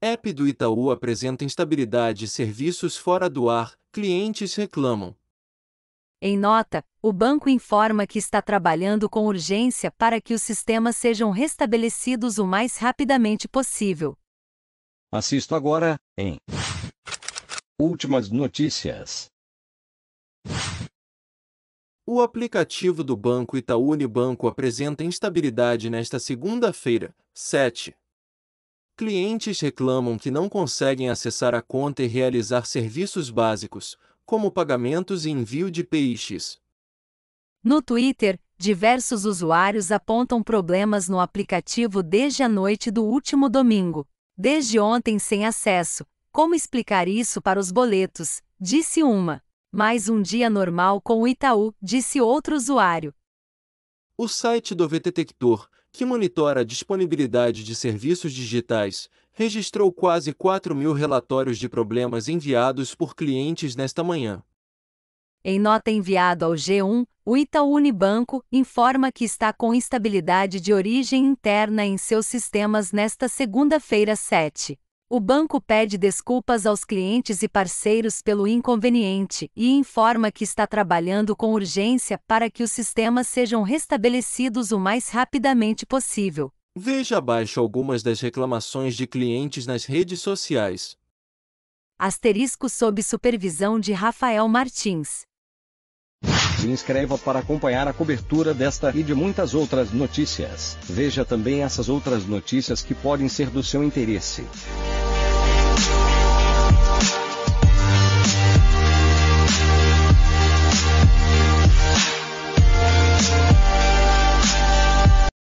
App do Itaú apresenta instabilidade e serviços fora do ar, clientes reclamam. Em nota, o banco informa que está trabalhando com urgência para que os sistemas sejam restabelecidos o mais rapidamente possível. Assisto agora em Últimas notícias. O aplicativo do Banco Itaú Unibanco apresenta instabilidade nesta segunda-feira, 7, Clientes reclamam que não conseguem acessar a conta e realizar serviços básicos, como pagamentos e envio de peixes. No Twitter, diversos usuários apontam problemas no aplicativo desde a noite do último domingo. Desde ontem sem acesso. Como explicar isso para os boletos? Disse uma. Mais um dia normal com o Itaú, disse outro usuário. O site do VTTector, que monitora a disponibilidade de serviços digitais, registrou quase 4 mil relatórios de problemas enviados por clientes nesta manhã. Em nota enviada ao G1, o Itaú Unibanco informa que está com instabilidade de origem interna em seus sistemas nesta segunda-feira 7. O banco pede desculpas aos clientes e parceiros pelo inconveniente e informa que está trabalhando com urgência para que os sistemas sejam restabelecidos o mais rapidamente possível. Veja abaixo algumas das reclamações de clientes nas redes sociais. Asterisco sob supervisão de Rafael Martins. Se inscreva para acompanhar a cobertura desta e de muitas outras notícias. Veja também essas outras notícias que podem ser do seu interesse. Thank you.